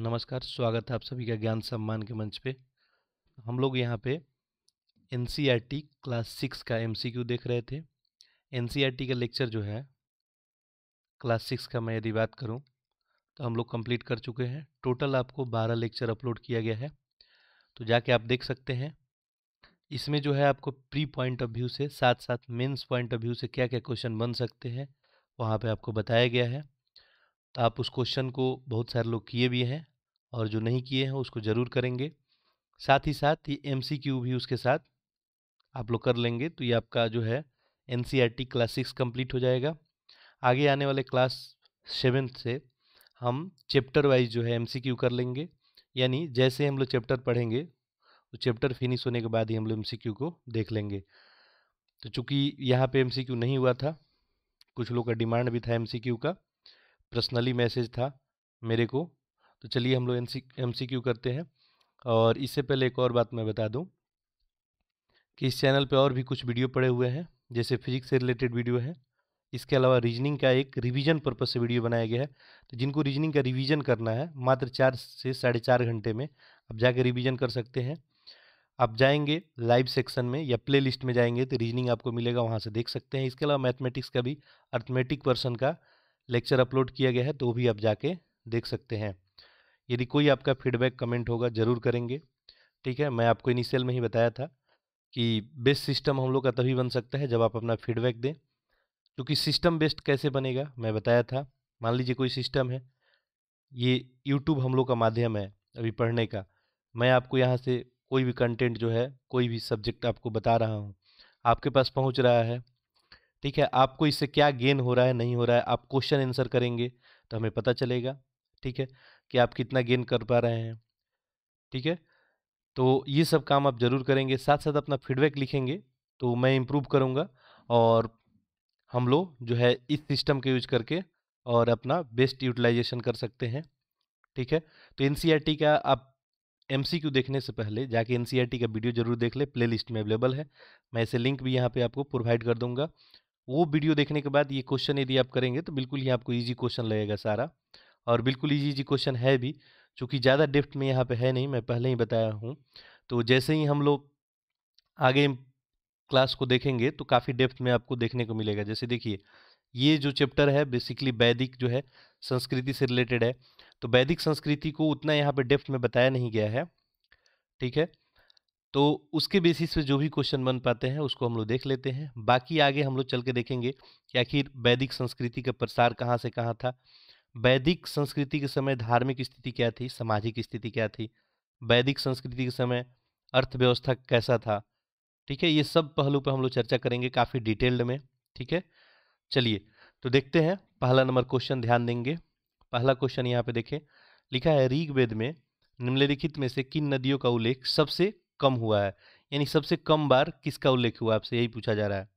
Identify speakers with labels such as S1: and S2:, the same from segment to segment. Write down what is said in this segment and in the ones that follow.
S1: नमस्कार स्वागत है आप सभी का ज्ञान सम्मान के मंच पे हम लोग यहाँ पे एन e क्लास सिक्स का एम देख रहे थे एन e का लेक्चर जो है क्लास सिक्स का मैं यदि बात करूँ तो हम लोग कंप्लीट कर चुके हैं टोटल आपको बारह लेक्चर अपलोड किया गया है तो जाके आप देख सकते हैं इसमें जो है आपको प्री पॉइंट ऑफ व्यू से साथ साथ मेन्स पॉइंट ऑफ व्यू से क्या क्या क्वेश्चन बन सकते हैं वहाँ पर आपको बताया गया है तो आप उस क्वेश्चन को बहुत सारे लोग किए भी हैं और जो नहीं किए हैं उसको ज़रूर करेंगे साथ ही साथ ये एम भी उसके साथ आप लोग कर लेंगे तो ये आपका जो है N C R T class six complete हो जाएगा आगे आने वाले क्लास सेवेंथ से हम चैप्टर वाइज जो है एम कर लेंगे यानी जैसे हम लोग चैप्टर पढ़ेंगे तो चैप्टर फिनिश होने के बाद ही हम लोग एम को देख लेंगे तो चूँकि यहाँ पे एम नहीं हुआ था कुछ लोग का डिमांड भी था एम का पर्सनली मैसेज था मेरे को तो चलिए हम लोग M C M C Q करते हैं और इससे पहले एक और बात मैं बता दूं कि इस चैनल पे और भी कुछ वीडियो पड़े हुए हैं जैसे फिजिक्स से रिलेटेड वीडियो है इसके अलावा रीजनिंग का एक रिवीजन पर्पज से वीडियो बनाया गया है तो जिनको रीजनिंग का रिवीजन करना है मात्र चार से साढ़े चार घंटे में आप जाके रिवीजन कर सकते हैं आप जाएंगे लाइव सेक्शन में या प्ले लिस्ट में जाएंगे तो रीजनिंग आपको मिलेगा वहाँ से देख सकते हैं इसके अलावा मैथमेटिक्स का भी अर्थमेटिक पर्सन का लेक्चर अपलोड किया गया है तो भी आप जाके देख सकते हैं यदि कोई आपका फीडबैक कमेंट होगा ज़रूर करेंगे ठीक है मैं आपको इनिशियल में ही बताया था कि बेस्ट सिस्टम हम लोग का तभी बन सकता है जब आप अपना फीडबैक दें क्योंकि सिस्टम बेस्ड कैसे बनेगा मैं बताया था मान लीजिए कोई सिस्टम है ये यूट्यूब हम लोग का माध्यम है अभी पढ़ने का मैं आपको यहाँ से कोई भी कंटेंट जो है कोई भी सब्जेक्ट आपको बता रहा हूँ आपके पास पहुँच रहा है ठीक है आपको इससे क्या गेन हो रहा है नहीं हो रहा है आप क्वेश्चन आंसर करेंगे तो हमें पता चलेगा ठीक है कि आप कितना गेन कर पा रहे हैं ठीक है तो ये सब काम आप ज़रूर करेंगे साथ साथ अपना फीडबैक लिखेंगे तो मैं इम्प्रूव करूँगा और हम लोग जो है इस सिस्टम के यूज करके और अपना बेस्ट यूटिलाइजेशन कर सकते हैं ठीक है तो एन e का आप एम देखने से पहले जाके एन e का वीडियो जरूर देख ले प्लेलिस्ट में अवेलेबल है मैं ऐसे लिंक भी यहाँ पे आपको प्रोवाइड कर दूंगा वो वीडियो देखने के बाद ये क्वेश्चन यदि आप करेंगे तो बिल्कुल ही आपको ईजी क्वेश्चन लगेगा सारा और बिल्कुल ईजी ईजी क्वेश्चन है भी चूँकि ज़्यादा डेप्थ में यहाँ पे है नहीं मैं पहले ही बताया हूँ तो जैसे ही हम लोग आगे क्लास को देखेंगे तो काफ़ी डेप्थ में आपको देखने को मिलेगा जैसे देखिए ये जो चैप्टर है बेसिकली वैदिक जो है संस्कृति से रिलेटेड है तो वैदिक संस्कृति को उतना यहाँ पर डेप्थ में बताया नहीं गया है ठीक है तो उसके बेसिस पे जो भी क्वेश्चन बन पाते हैं उसको हम लोग देख लेते हैं बाकी आगे हम लोग चल के देखेंगे कि आखिर वैदिक संस्कृति का प्रसार कहाँ से कहाँ था वैदिक संस्कृति के समय धार्मिक स्थिति क्या थी सामाजिक स्थिति क्या थी वैदिक संस्कृति के समय अर्थव्यवस्था कैसा था ठीक है ये सब पहलू पर हम लोग चर्चा करेंगे काफ़ी डिटेल्ड में ठीक है चलिए तो देखते हैं पहला नंबर क्वेश्चन ध्यान देंगे पहला क्वेश्चन यहाँ पे देखें लिखा है ऋग्वेद में निम्नलिखित में से किन नदियों का उल्लेख सबसे कम हुआ है यानी सबसे कम बार किसका उल्लेख हुआ आपसे यही पूछा जा रहा है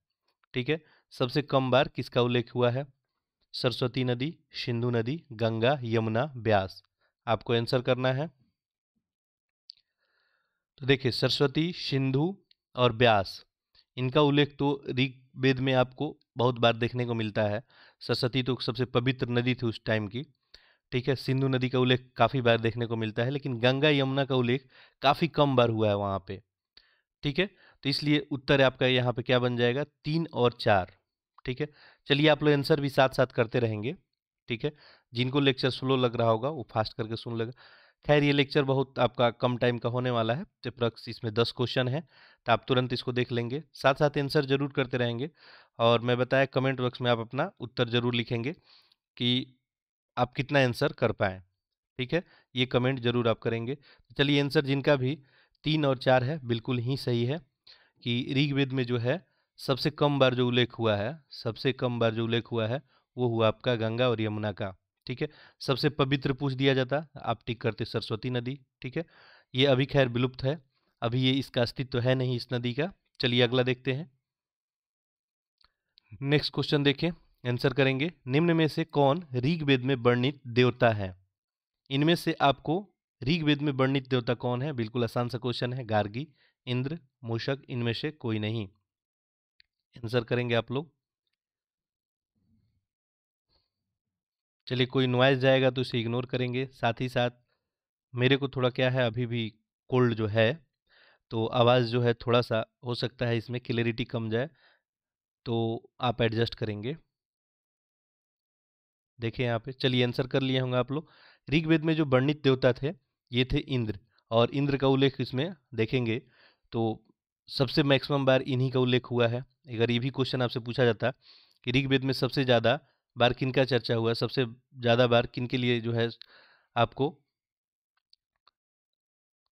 S1: ठीक है सबसे कम बार किसका उल्लेख हुआ है सरस्वती नदी सिंधु नदी गंगा यमुना ब्यास आपको आंसर करना है तो देखिए सरस्वती सिंधु और ब्यास इनका उल्लेख तो ऋग्वेद में आपको बहुत बार देखने को मिलता है सरस्वती तो सबसे पवित्र नदी थी उस टाइम की ठीक है सिंधु नदी का उल्लेख काफ़ी बार देखने को मिलता है लेकिन गंगा यमुना का उल्लेख काफ़ी कम बार हुआ है वहाँ पे ठीक है तो इसलिए उत्तर आपका यहाँ पे क्या बन जाएगा तीन और चार ठीक है चलिए आप लोग आंसर भी साथ साथ करते रहेंगे ठीक है जिनको लेक्चर स्लो लग रहा होगा वो फास्ट करके सुन लेगा खैर ये लेक्चर बहुत आपका कम टाइम का होने वाला है टिप्रक्स इसमें दस क्वेश्चन है तो आप तुरंत इसको देख लेंगे साथ साथ आंसर जरूर करते रहेंगे और मैं बताया कमेंट बॉक्स में आप अपना उत्तर जरूर लिखेंगे कि आप कितना आंसर कर पाएँ ठीक है ये कमेंट जरूर आप करेंगे तो चलिए आंसर जिनका भी तीन और चार है बिल्कुल ही सही है कि ऋग्वेद में जो है सबसे कम बार जो उल्लेख हुआ है सबसे कम बार जो उल्लेख हुआ है वो हुआ आपका गंगा और यमुना का ठीक है सबसे पवित्र पूछ दिया जाता आप टिक करते सरस्वती नदी ठीक है ये अभी खैर विलुप्त है अभी ये इसका अस्तित्व है नहीं इस नदी का चलिए अगला देखते हैं नेक्स्ट क्वेश्चन देखें आंसर करेंगे निम्न में से कौन ऋग्वेद में वर्णित देवता है इनमें से आपको ऋग्वेद में वर्णित देवता कौन है बिल्कुल आसान सा क्वेश्चन है गार्गी इंद्र मूषक इनमें से कोई नहीं आंसर करेंगे आप लोग चलिए कोई नॉइज जाएगा तो इसे इग्नोर करेंगे साथ ही साथ मेरे को थोड़ा क्या है अभी भी कोल्ड जो है तो आवाज़ जो है थोड़ा सा हो सकता है इसमें क्लियरिटी कम जाए तो आप एडजस्ट करेंगे देखिए यहाँ पे चलिए आंसर कर लिए होंगे आप लोग ऋग्वेद में जो वर्णित देवता थे ये थे इंद्र और इंद्र का उल्लेख इसमें देखेंगे तो सबसे मैक्सिमम बार इन्हीं का उल्लेख हुआ है अगर ये भी क्वेश्चन आपसे पूछा जाता कि ऋग्वेद में सबसे ज़्यादा बार किन का चर्चा हुआ सबसे ज़्यादा बार किन के लिए जो है आपको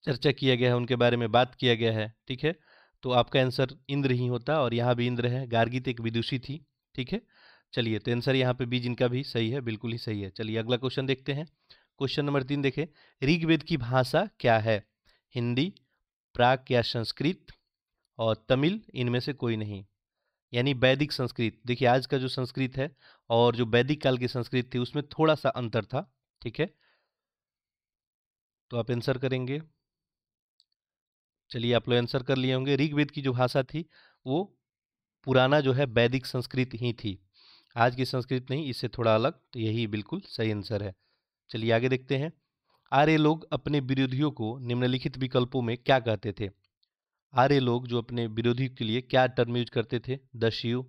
S1: चर्चा किया गया है उनके बारे में बात किया गया है ठीक है तो आपका आंसर इंद्र ही होता और यहाँ भी इंद्र है गार्गित एक विदुषी थी ठीक है चलिए तो आंसर यहाँ पे बी जिनका भी सही है बिल्कुल ही सही है चलिए अगला क्वेश्चन देखते हैं क्वेश्चन नंबर तीन देखें ऋग्वेद की भाषा क्या है हिंदी प्राक या संस्कृत और तमिल इनमें से कोई नहीं यानी वैदिक संस्कृत देखिए आज का जो संस्कृत है और जो वैदिक काल की संस्कृत थी उसमें थोड़ा सा अंतर था ठीक है तो आप आंसर करेंगे चलिए आप लोग आंसर कर लिए होंगे ऋग्वेद की जो भाषा थी वो पुराना जो है वैदिक संस्कृत ही थी आज की संस्कृत नहीं इससे थोड़ा अलग तो यही बिल्कुल सही आंसर है चलिए आगे देखते हैं आर्य लोग अपने विरोधियों को निम्नलिखित विकल्पों में क्या कहते थे आर्य लोग जो अपने विरोधी के लिए क्या टर्म यूज करते थे दस्यु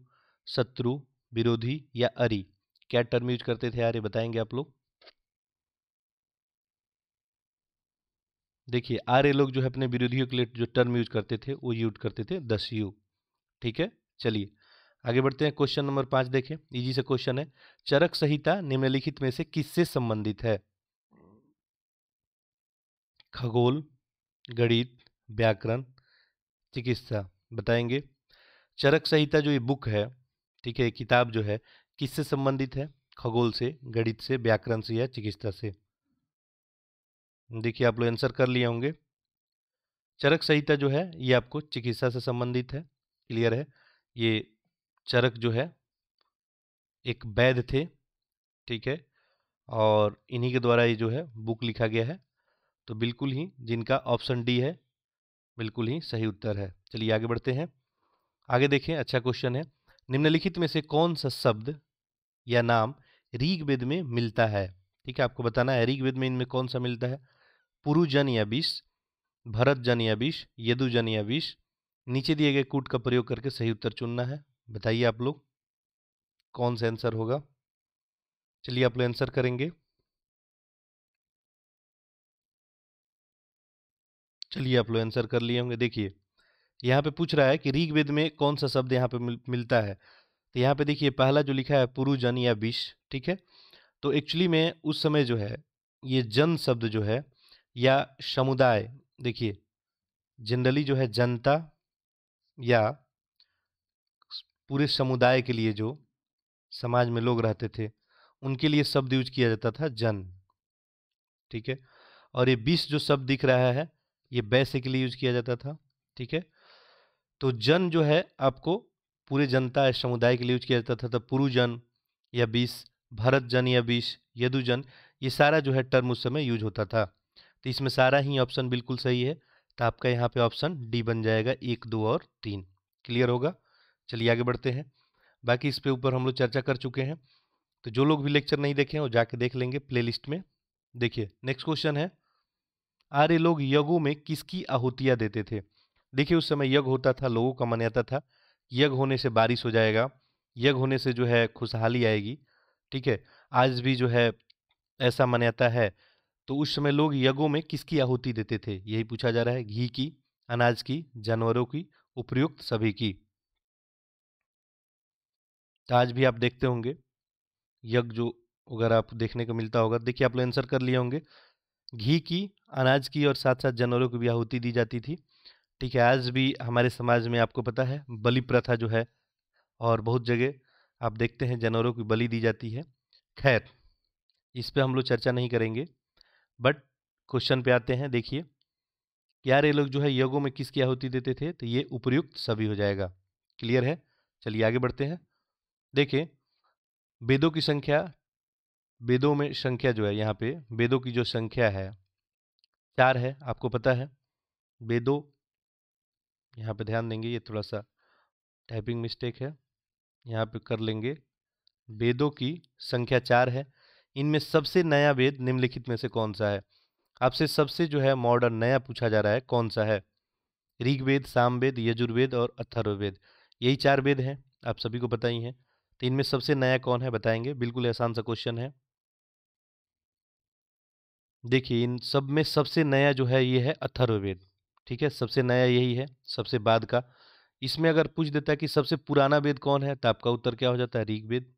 S1: शत्रु विरोधी या अरि क्या टर्म यूज करते थे आर्य बताएंगे आप लोग देखिए आर्य लोग जो है अपने विरोधियों के लिए जो टर्म यूज करते थे वो यूज करते थे दस्यु ठीक है चलिए आगे बढ़ते हैं क्वेश्चन नंबर पाँच देखें इजी से क्वेश्चन है चरक संहिता निम्नलिखित में से किससे संबंधित है खगोल गणित व्याकरण चिकित्सा बताएंगे चरक संहिता जो ये बुक है ठीक है किताब जो है किससे संबंधित है खगोल से गणित से व्याकरण से या चिकित्सा से देखिए आप लोग आंसर कर लिए होंगे चरक संहिता जो है ये आपको चिकित्सा से संबंधित है क्लियर है ये चरक जो है एक वैद्य थे ठीक है और इन्हीं के द्वारा ये जो है बुक लिखा गया है तो बिल्कुल ही जिनका ऑप्शन डी है बिल्कुल ही सही उत्तर है चलिए आगे बढ़ते हैं आगे देखें अच्छा क्वेश्चन है निम्नलिखित में से कौन सा शब्द या नाम ऋग्वेद में मिलता है ठीक है आपको बताना है ऋग्वेद में इनमें कौन सा मिलता है पुरुजन या विष भरत जन या विष यदुजन या विष नीचे दिए गए कूट का प्रयोग करके सही उत्तर चुनना है बताइए आप लोग कौन सा आंसर होगा चलिए आप लोग आंसर करेंगे चलिए आप लोग आंसर कर लिए होंगे देखिए यहाँ पे पूछ रहा है कि ऋग्वेद में कौन सा शब्द यहाँ पे मिलता है तो यहाँ पे देखिए पहला जो लिखा है पुरुजन या विष ठीक है तो एक्चुअली में उस समय जो है ये जन शब्द जो है या समुदाय देखिए जनरली जो है जनता या पूरे समुदाय के लिए जो समाज में लोग रहते थे उनके लिए शब्द यूज किया जाता था जन ठीक है और ये बीस जो शब्द दिख रहा है ये वैसे के लिए यूज किया जाता था ठीक है तो जन जो है आपको पूरे जनता समुदाय के लिए यूज किया जाता था तो पुरुजन या बीस भरत जन या बीस यदुजन ये सारा जो है टर्म उस समय यूज होता था तो इसमें सारा ही ऑप्शन बिल्कुल सही है तो आपका यहाँ पे ऑप्शन डी बन जाएगा एक दो और तीन क्लियर होगा चलिए आगे बढ़ते हैं बाकी इस पे ऊपर हम लोग चर्चा कर चुके हैं तो जो लोग भी लेक्चर नहीं देखे हैं वो जाके देख लेंगे प्लेलिस्ट में देखिए नेक्स्ट क्वेश्चन है आर्य लोग यज्ञों में किसकी आहुतियाँ देते थे देखिए उस समय यज्ञ होता था लोगों का मान्यता था यज्ञ होने से बारिश हो जाएगा यज्ञ होने से जो है खुशहाली आएगी ठीक है आज भी जो है ऐसा मान्यता है तो उस समय लोग यज्ञों में किसकी आहुति देते थे यही पूछा जा रहा है घी की अनाज की जानवरों की उपयुक्त सभी की तो आज भी आप देखते होंगे यज्ञ जो अगर आप देखने को मिलता होगा देखिए आप लोग आंसर कर लिए होंगे घी की अनाज की और साथ साथ जानवरों की भी आहुति दी जाती थी ठीक है आज भी हमारे समाज में आपको पता है बलि प्रथा जो है और बहुत जगह आप देखते हैं जानवरों की बलि दी जाती है खैर इस पर हम लोग चर्चा नहीं करेंगे बट क्वेश्चन पे आते हैं देखिए यार ये लोग जो है यज्ञों में किसकी आहुति देते थे तो ये उपयुक्त सभी हो जाएगा क्लियर है चलिए आगे बढ़ते हैं देखिए वेदों की संख्या वेदों में संख्या जो है यहाँ पे वेदों की जो संख्या है चार है आपको पता है वेदों यहाँ पे ध्यान देंगे ये थोड़ा सा टाइपिंग मिस्टेक है यहाँ पे कर लेंगे वेदों की संख्या चार है इनमें सबसे नया वेद निम्नलिखित में से कौन सा है आपसे सबसे जो है मॉडर्न नया पूछा जा रहा है कौन सा है ऋग्वेद सामवेद यजुर्वेद और अथर्ववेद यही चार वेद हैं आप सभी को पता ही हैं इनमें सबसे नया कौन है बताएंगे बिल्कुल आसान सा क्वेश्चन है देखिए इन सब में सबसे नया जो है ये है अथर्ववेद ठीक है सबसे नया यही है सबसे बाद का इसमें अगर पूछ देता है कि सबसे पुराना वेद कौन है तो आपका उत्तर क्या हो जाता है ऋग्वेद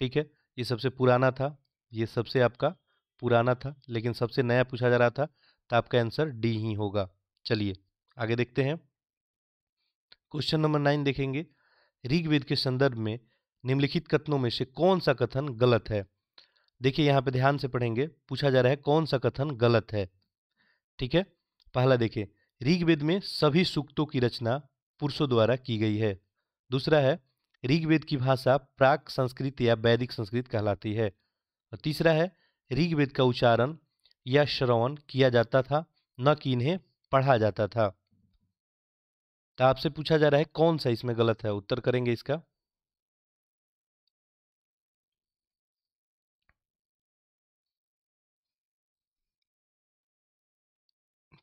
S1: ठीक है ये सबसे पुराना था ये सबसे आपका पुराना था लेकिन सबसे नया पूछा जा रहा था तो आपका आंसर डी ही होगा चलिए आगे देखते हैं क्वेश्चन नंबर नाइन देखेंगे ऋग्वेद के संदर्भ में निम्नलिखित कथनों में से कौन सा कथन गलत है देखिए यहाँ पे ध्यान से पढ़ेंगे पूछा जा रहा है कौन सा कथन गलत है ठीक है पहला देखिए ऋग्वेद में सभी सूक्तों की रचना पुरुषों द्वारा की गई है दूसरा है ऋग्वेद की भाषा प्राक संस्कृत या वैदिक संस्कृत कहलाती है और तीसरा है ऋग्वेद का उच्चारण या श्रवण किया जाता था न कि इन्हें पढ़ा जाता था तो आपसे पूछा जा रहा है कौन सा इसमें गलत है उत्तर करेंगे इसका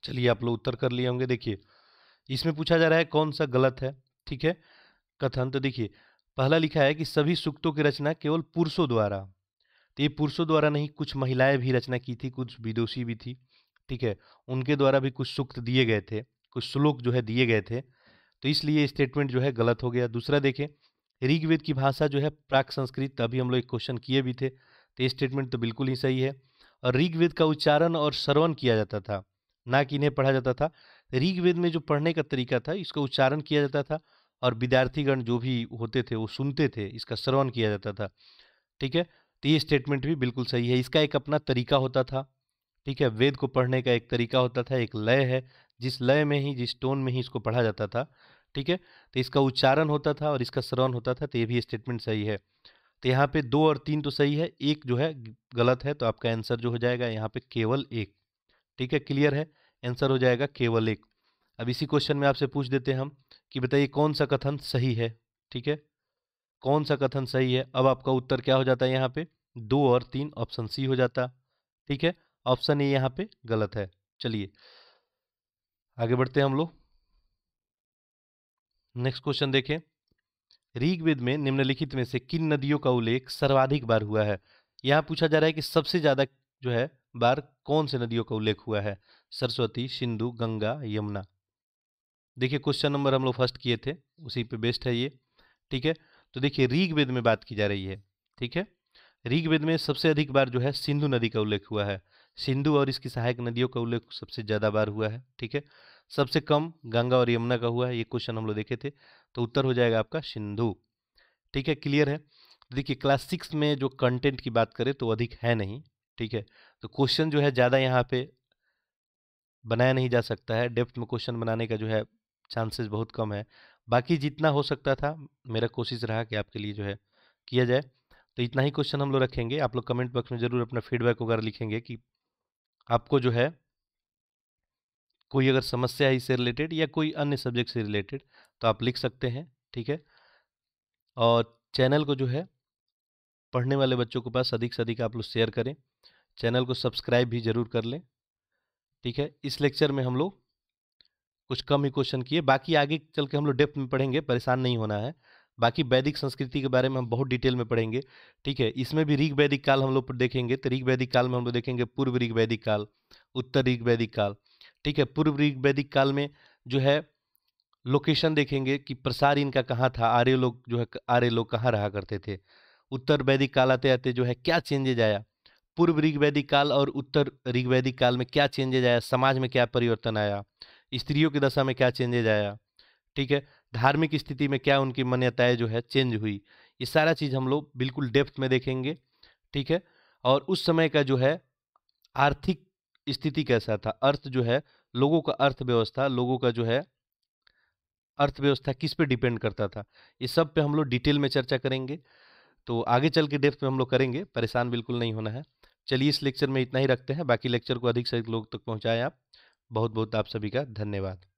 S1: चलिए आप लोग उत्तर कर लिए होंगे देखिए इसमें पूछा जा रहा है कौन सा गलत है ठीक है कथन तो देखिए पहला लिखा है कि सभी सूक्तों की रचना केवल पुरुषों द्वारा तो ये पुरुषों द्वारा नहीं कुछ महिलाएं भी रचना की थी कुछ विदोषी भी थी ठीक है उनके द्वारा भी कुछ सूक्त दिए गए थे कुछ श्लोक जो है दिए गए थे तो इसलिए स्टेटमेंट जो है गलत हो गया दूसरा देखें ऋग्वेद की भाषा जो है प्राक संस्कृत अभी हम लोग एक क्वेश्चन किए भी थे तो ये स्टेटमेंट तो बिल्कुल ही सही है और ऋग्वेद का उच्चारण और श्रवण किया जाता था ना कि इन्हें पढ़ा जाता था ऋग्वेद में जो पढ़ने का तरीका था इसका उच्चारण किया जाता था और विद्यार्थीगण जो भी होते थे वो सुनते थे इसका श्रवण किया जाता था ठीक है तो ये स्टेटमेंट भी बिल्कुल सही है इसका एक अपना तरीका होता था ठीक है वेद को पढ़ने का एक तरीका होता था एक लय है जिस लय में ही जिस टोन में ही इसको पढ़ा जाता था ठीक है तो इसका उच्चारण होता था और इसका श्रवण होता था तो ये भी स्टेटमेंट सही है तो यहाँ पे दो और तीन तो सही है एक जो है गलत है तो आपका आंसर जो हो जाएगा यहाँ पे केवल एक ठीक है क्लियर है आंसर हो जाएगा केवल एक अब इसी क्वेश्चन में आपसे पूछ देते हैं हम कि बताइए कौन सा कथन सही है ठीक है कौन सा कथन सही है अब आपका उत्तर क्या हो जाता है यहाँ पे दो और तीन ऑप्शन सी हो जाता ठीक है ऑप्शन ए यहाँ पे गलत है चलिए आगे बढ़ते हैं हम लोग नेक्स्ट क्वेश्चन देखें ऋग्वेद में निम्नलिखित में से किन नदियों का उल्लेख सर्वाधिक बार हुआ है यहाँ पूछा जा रहा है कि सबसे ज़्यादा जो है बार कौन से नदियों का उल्लेख हुआ है सरस्वती सिंधु गंगा यमुना देखिए क्वेश्चन नंबर हम लोग फर्स्ट किए थे उसी पे बेस्ड है ये ठीक है तो देखिए ऋग्वेद में बात की जा रही है ठीक है ऋग्वेद में सबसे अधिक बार जो है सिंधु नदी का उल्लेख हुआ है सिंधु और इसकी सहायक नदियों का उल्लेख सबसे ज़्यादा बार हुआ है ठीक है सबसे कम गंगा और यमुना का हुआ है ये क्वेश्चन हम लोग देखे थे तो उत्तर हो जाएगा आपका सिंधु ठीक है क्लियर है देखिए क्लास सिक्स में जो कंटेंट की बात करें तो अधिक है नहीं ठीक है तो क्वेश्चन जो है ज़्यादा यहाँ पे बनाया नहीं जा सकता है डेप्थ में क्वेश्चन बनाने का जो है चांसेस बहुत कम है बाकी जितना हो सकता था मेरा कोशिश रहा कि आपके लिए जो है किया जाए तो इतना ही क्वेश्चन हम लोग रखेंगे आप लोग कमेंट बॉक्स में ज़रूर अपना फीडबैक वगैरह लिखेंगे कि आपको जो है कोई अगर समस्या है इससे रिलेटेड या कोई अन्य सब्जेक्ट से रिलेटेड तो आप लिख सकते हैं ठीक है और चैनल को जो है पढ़ने वाले बच्चों के पास अधिक से अधिक आप लोग शेयर करें चैनल को सब्सक्राइब भी ज़रूर कर लें ठीक है इस लेक्चर में हम लोग कुछ कम ही क्वेश्चन किए बाकी आगे चल के हम लोग डेप्थ में पढ़ेंगे परेशान नहीं होना है बाकी वैदिक संस्कृति के बारे में हम बहुत डिटेल में पढ़ेंगे ठीक है इसमें भी ऋग वैदिक काल हम लोग देखेंगे तो ऋग वैदिक काल में हम लोग देखेंगे पूर्व ऋग वैदिक काल उत्तर ऋग वैदिक काल ठीक है पूर्व ऋग वैदिक काल में जो है लोकेशन देखेंगे कि प्रसार इनका कहाँ था आर्य लोग जो है आर्य लोग कहाँ रहा करते थे उत्तर वैदिक काल आते आते जो है क्या चेंजेज आया पूर्व ऋग्वैदिक काल और उत्तर ऋग्वैदिक काल में क्या चेंजेज आया समाज में क्या परिवर्तन आया स्त्रियों की दशा में क्या चेंजेज आया ठीक है धार्मिक स्थिति में क्या उनकी मान्यताएं जो है चेंज हुई ये सारा चीज़ हम लोग बिल्कुल डेप्थ में देखेंगे ठीक है और उस समय का जो है आर्थिक स्थिति कैसा था अर्थ जो है लोगों का अर्थव्यवस्था लोगों का जो है अर्थव्यवस्था किस पे डिपेंड करता था ये सब पे हम लोग डिटेल में चर्चा करेंगे तो आगे चल के डेप्थ में हम लोग करेंगे परेशान बिल्कुल नहीं होना है चलिए इस लेक्चर में इतना ही रखते हैं बाकी लेक्चर को अधिक से अधिक लोग तक पहुँचाएँ आप बहुत बहुत आप सभी का धन्यवाद